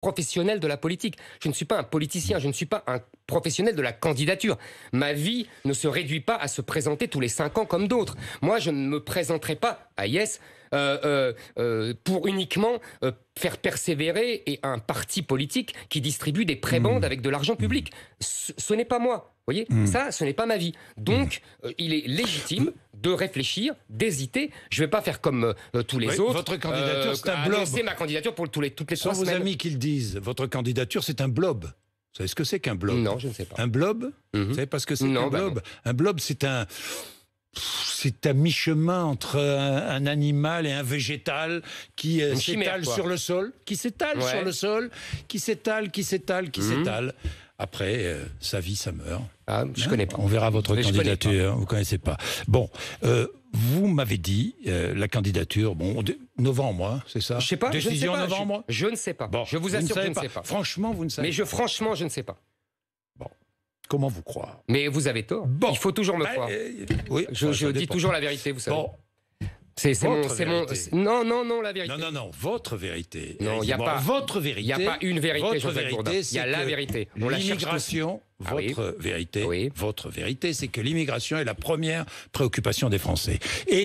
professionnel de la politique. Je ne suis pas un politicien, je ne suis pas un professionnel de la candidature. Ma vie ne se réduit pas à se présenter tous les cinq ans comme d'autres. Moi, je ne me présenterai pas à Yes euh, euh, euh, pour uniquement faire persévérer un parti politique qui distribue des prébandes mmh. avec de l'argent public. Ce, n'est pas moi. Vous voyez, mmh. ça, ce n'est pas ma vie. Donc, mmh. il est légitime de réfléchir, d'hésiter. Je ne vais pas faire comme tous les autres. Votre candidature, c'est un blob. C'est ma candidature pour tous les, toutes les Sans vos amis qu'ils disent, votre candidature, c'est un blob. Vous savez ce que c'est qu'un blob Non, je ne sais pas. Un blob mm savez pas que c'est qu'un bah blob Un blob, c'est un c'est à mi-chemin entre un, animal et un végétal qui euh, s'étale sur le sol, qui s'étale sur le sol, qui s'étale, qui s'étale, qui mhm. s'étale. Après, euh, sa vie, ça meurt. Ah, je ne hein connais pas. On verra votre candidature. Vous vous connaissez pas. Bon, euh, vous m'avez dit euh, la candidature. Bon, novembre, hein, c'est ça. Je sais pas. Décision je ne sais pas. novembre. Je, ne sais pas. Bon, je vous assure, que je ne sais pas. Franchement, vous ne savez. Mais pas. je, franchement, je ne sais pas. Bon. Comment vous croire Mais vous avez tort. Il faut toujours me bah, croire. oui, je, je dis toujours la vérité, vous savez. Bon, c'est non, non, non, la vérité. Non, non, non, votre vérité. Non, il n'y a pas votre vérité. Il n'y a pas une vérité. Votre vérité, il y a la vérité. L'immigration, ah Votre, vérité, votre vérité, votre vérité, c'est que l'immigration est la première préoccupation des Français. Et